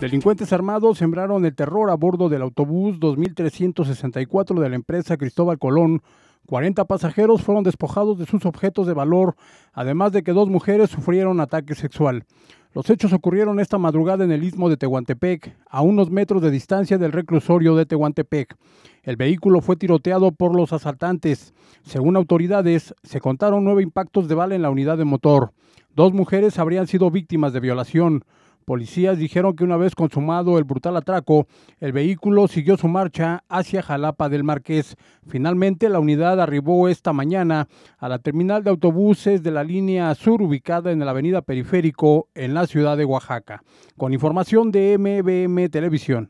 Delincuentes armados sembraron el terror a bordo del autobús 2364 de la empresa Cristóbal Colón. 40 pasajeros fueron despojados de sus objetos de valor, además de que dos mujeres sufrieron ataque sexual. Los hechos ocurrieron esta madrugada en el istmo de Tehuantepec, a unos metros de distancia del reclusorio de Tehuantepec. El vehículo fue tiroteado por los asaltantes. Según autoridades, se contaron nueve impactos de bala en la unidad de motor. Dos mujeres habrían sido víctimas de violación. Policías dijeron que una vez consumado el brutal atraco, el vehículo siguió su marcha hacia Jalapa del Marqués. Finalmente, la unidad arribó esta mañana a la terminal de autobuses de la línea sur ubicada en la avenida Periférico, en la ciudad de Oaxaca. Con información de MBM Televisión.